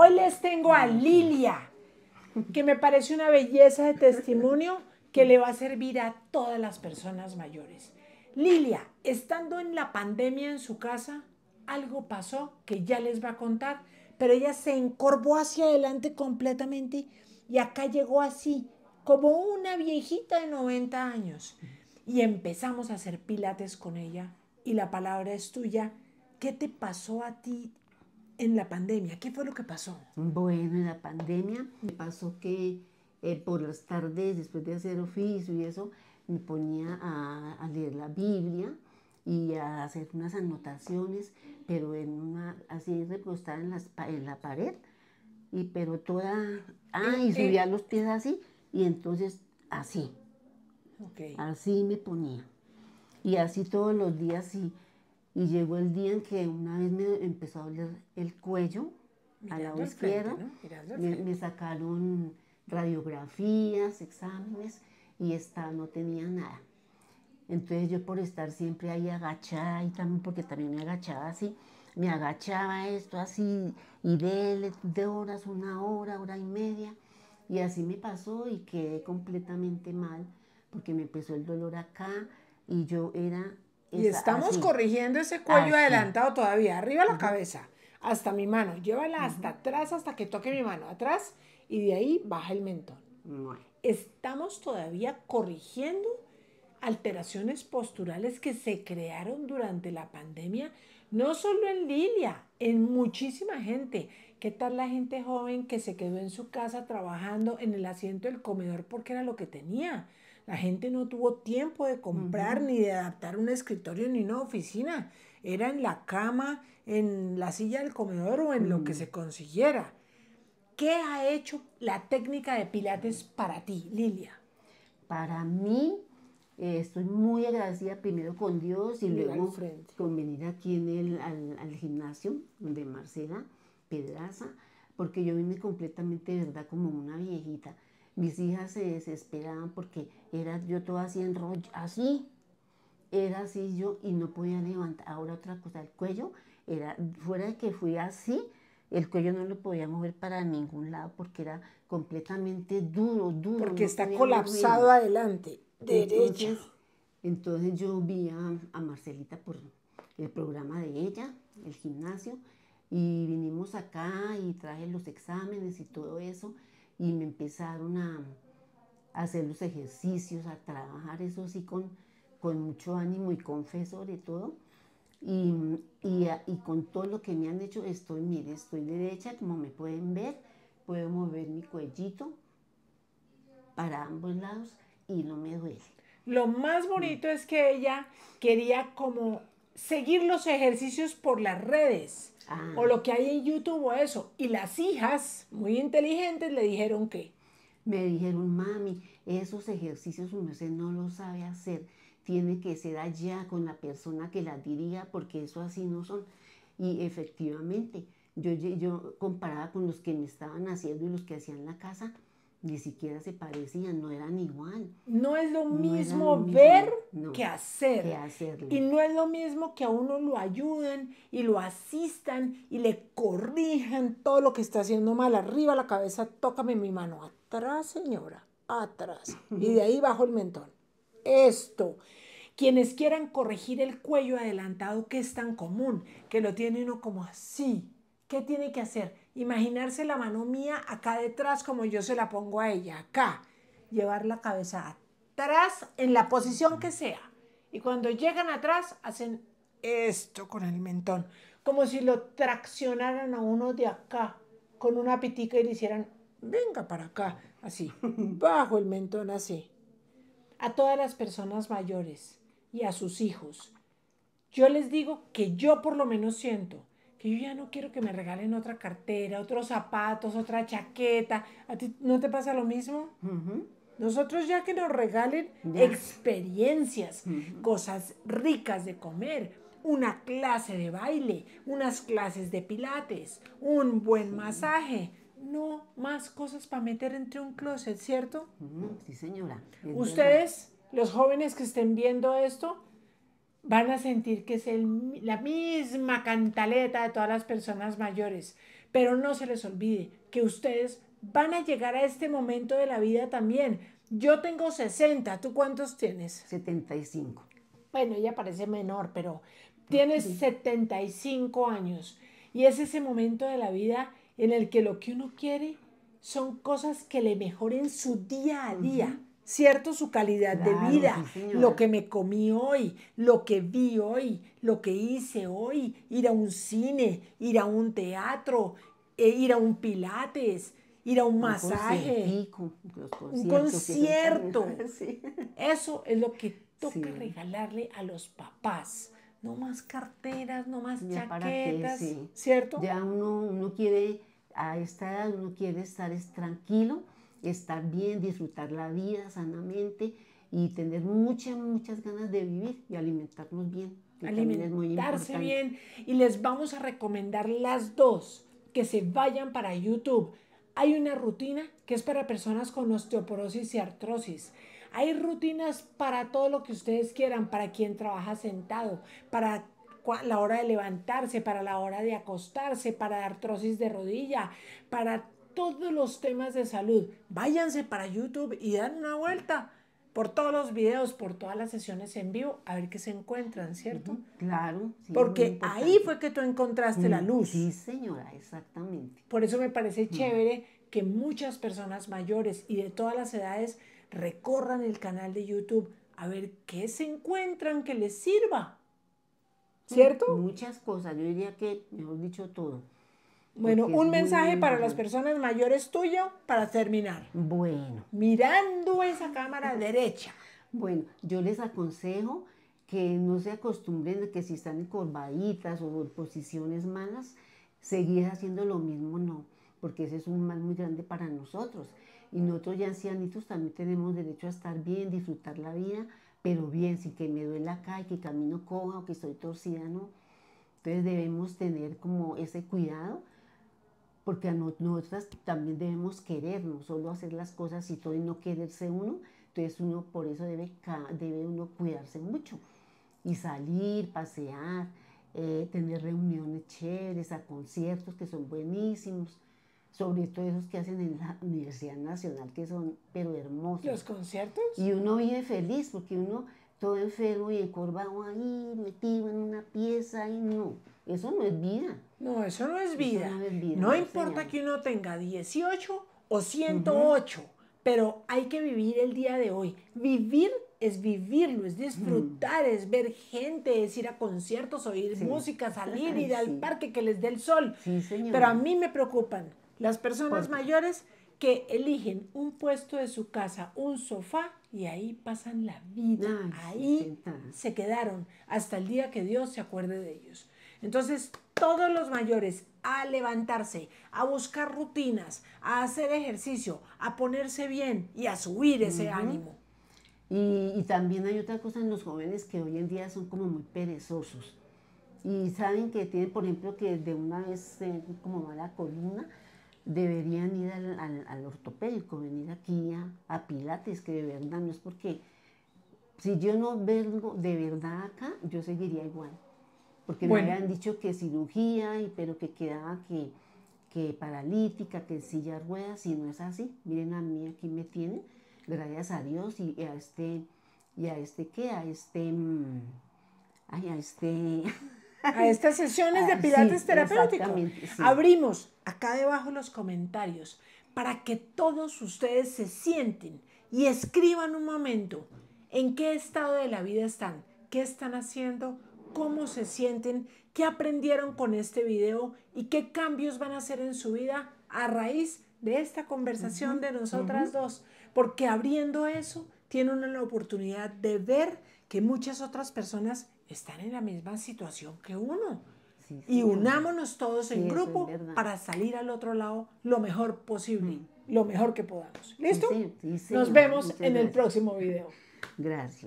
Hoy les tengo a Lilia, que me parece una belleza de testimonio que le va a servir a todas las personas mayores. Lilia, estando en la pandemia en su casa, algo pasó que ya les va a contar, pero ella se encorvó hacia adelante completamente y acá llegó así, como una viejita de 90 años. Y empezamos a hacer pilates con ella y la palabra es tuya. ¿Qué te pasó a ti en la pandemia, ¿qué fue lo que pasó? Bueno, en la pandemia me pasó que eh, por las tardes, después de hacer oficio y eso, me ponía a, leer la Biblia y a hacer unas anotaciones, pero en una, así recostada en, la pared, y pero toda, ah, eh, y subía eh. los pies así, y entonces así, así me ponía. Y así todos los días, sí. Y llegó el día en que una vez me empezó a doler el cuello a la me, sacaron radiografías, exámenes y esta no tenía nada. Entonces yo por estar siempre ahí agachada y también porque también me agachaba así, me agachaba esto así y de, de horas, una hora, hora y media. Y así me pasó y quedé completamente mal porque me empezó el dolor acá y yo era y estamos corrigiendo ese cuello adelantado todavía, arriba la cabeza, hasta mi mano, llévala hasta atrás, hasta que toque mi mano, atrás, y de ahí baja el mentón. Estamos todavía corrigiendo alteraciones posturales que se crearon durante la pandemia, no solo en Lilia, en muchísima gente. ¿Qué tal la gente joven que se quedó en su casa trabajando en el asiento del comedor porque era lo que tenía? La gente no tuvo tiempo de comprar ni de adaptar un escritorio ni una oficina. Era en la cama, en la silla del comedor o en lo que se consiguiera. ¿Qué ha hecho la técnica de Pilates para ti, Lilia? Para mí, eh, estoy muy agradecida primero con Dios y luego con venir aquí el, al, gimnasio de Marcela Pedraza, porque yo vine completamente, de verdad, como una viejita mis hijas se desesperaban porque era yo toda así enrollado, así. Era así yo y no podía levantar. Ahora otra cosa, el cuello era, fuera de que fui así, el cuello no lo podía mover para ningún lado porque era completamente duro, duro. Porque está colapsado adelante, derecha. Entonces, yo vi a, a, Marcelita por el programa de ella, el gimnasio, y vinimos acá y traje los exámenes y todo eso y me empezaron a, hacer los ejercicios, a trabajar eso sí con, con mucho ánimo y con fe sobre todo. Y, y, y, con todo lo que me han hecho estoy, mire, estoy derecha, como me pueden ver, puedo mover mi cuellito para ambos lados y no me duele. Lo más bonito es que ella quería como seguir los ejercicios por las redes o ah. lo que hay en YouTube o eso. Y las hijas, muy inteligentes, le dijeron que... Me dijeron, mami, esos ejercicios usted no lo sabe hacer. Tiene que ser allá con la persona que las diría porque eso así no son. Y efectivamente, yo, yo comparaba con los que me estaban haciendo y los que hacían la casa, ni siquiera se parecían, no eran igual. No es lo mismo ver que hacer. Y no es lo mismo que a uno lo ayuden y lo asistan y le corrijan todo lo que está haciendo mal. Arriba la cabeza, tócame mi mano. Atrás, señora, atrás. Y de ahí bajo el mentón. Esto. Quienes quieran corregir el cuello adelantado, que es tan común, que lo tiene uno como así, ¿Qué tiene que hacer? Imaginarse la mano mía acá detrás como yo se la pongo a ella, acá. Llevar la cabeza atrás en la posición que sea. Y cuando llegan atrás hacen esto con el mentón, como si lo traccionaran a uno de acá con una pitica y le hicieran, venga para acá, así, bajo el mentón así. A todas las personas mayores y a sus hijos, yo les digo que yo por lo menos siento que yo ya no quiero que me regalen otra cartera, otros zapatos, otra chaqueta. ¿A ti no te pasa lo mismo? Nosotros ya que nos regalen experiencias, cosas ricas de comer, una clase de baile, unas clases de pilates, un buen masaje. No más cosas para meter entre un closet, ¿cierto? Sí, señora. Ustedes, los jóvenes que estén viendo esto, van a sentir que es la misma cantaleta de todas las personas mayores. Pero no se les olvide que ustedes van a llegar a este momento de la vida también. Yo tengo 60, ¿tú cuántos tienes? 75. Bueno, ella parece menor, pero tienes 75 años y es ese momento de la vida en el que lo que uno quiere son cosas que le mejoren su día a día. ¿cierto? Su calidad de vida, lo que me comí hoy, lo que vi hoy, lo que hice hoy, ir a un cine, ir a un teatro, e ir a un pilates, ir a un, masaje, un concierto. Eso es lo que toca regalarle a los papás. No más carteras, no más chaquetas, ¿cierto? Ya uno, quiere, a esta edad uno quiere estar tranquilo estar bien, disfrutar la vida sanamente y tener muchas, muchas ganas de vivir y alimentarnos bien. Alimentarse bien. Y les vamos a recomendar las dos que se vayan para YouTube. Hay una rutina que es para personas con osteoporosis y artrosis. Hay rutinas para todo lo que ustedes quieran, para quien trabaja sentado, para la hora de levantarse, para la hora de acostarse, para artrosis de rodilla, para todos los temas de salud. Váyanse para YouTube y dan una vuelta por todos los videos, por todas las sesiones en vivo, a ver qué se encuentran, ¿cierto? claro. Porque ahí fue que tú encontraste la mm, luz. Sí, señora, exactamente. Por eso me parece mm. chévere que muchas personas mayores y de todas las edades recorran el canal de YouTube a ver qué se encuentran que les sirva. Mm, ¿Cierto? Muchas cosas, yo diría que, mejor dicho, todo. Bueno, un mensaje para las personas mayores tuyo para terminar. Bueno. Mirando esa cámara derecha. Bueno, yo les aconsejo que no se acostumbren a que si están encorvaditas o en posiciones malas, seguir haciendo lo mismo, no, porque ese es un mal muy grande para nosotros. Y nosotros ya ancianitos también tenemos derecho a estar bien, disfrutar la vida, pero bien, si que me duele acá y que camino coja o que estoy torcida, no. Entonces debemos tener como ese cuidado porque a nosotras también debemos querernos, solo hacer las cosas y todo y no quererse uno, entonces uno por eso debe, debe uno cuidarse mucho y salir, pasear, eh, tener reuniones chéveres, a conciertos que son buenísimos, sobre todo esos que hacen en la Universidad Nacional, que son pero hermosos. ¿Los conciertos? Y uno vive feliz porque uno todo enfermo y encorvado ahí, metido en una pieza y no, eso no es vida. No, eso no es vida. No, importa que uno tenga 18 o 108, pero hay que vivir el día de hoy. Vivir es vivirlo, es disfrutar, es ver gente, es ir a conciertos, oír música, salir, y ir al parque que les dé el sol. Pero a mí me preocupan las personas mayores que eligen un puesto de su casa, un sofá, y ahí pasan la vida. ahí se quedaron hasta el día que Dios se acuerde de ellos. Entonces, todos los mayores a levantarse, a buscar rutinas, a hacer ejercicio, a ponerse bien y a subir ese ánimo. Y, también hay otra cosa en los jóvenes que hoy en día son como muy perezosos y saben que tienen, por ejemplo, que de una vez eh, como mala columna, deberían ir al, ortopédico, venir aquí a, Pilates, que de verdad no es porque si yo no vengo de verdad acá, yo seguiría igual porque me habían dicho que cirugía, y, pero que quedaba que, que paralítica, que en silla de ruedas, y no es así. Miren a mí aquí me tienen, gracias a Dios y, a este, y a este qué, a este, mm, ay, a este... A estas sesiones de ah, pilates sí, Abrimos acá debajo los comentarios para que todos ustedes se sienten y escriban un momento en qué estado de la vida están, qué están haciendo, cómo se sienten, qué aprendieron con este video y qué cambios van a hacer en su vida a raíz de esta conversación de nosotras dos. Porque abriendo eso, tienen la oportunidad de ver que muchas otras personas están en la misma situación que uno. y unámonos todos en grupo para salir al otro lado lo mejor posible, lo mejor que podamos. ¿Listo? Nos vemos en el próximo video. Gracias.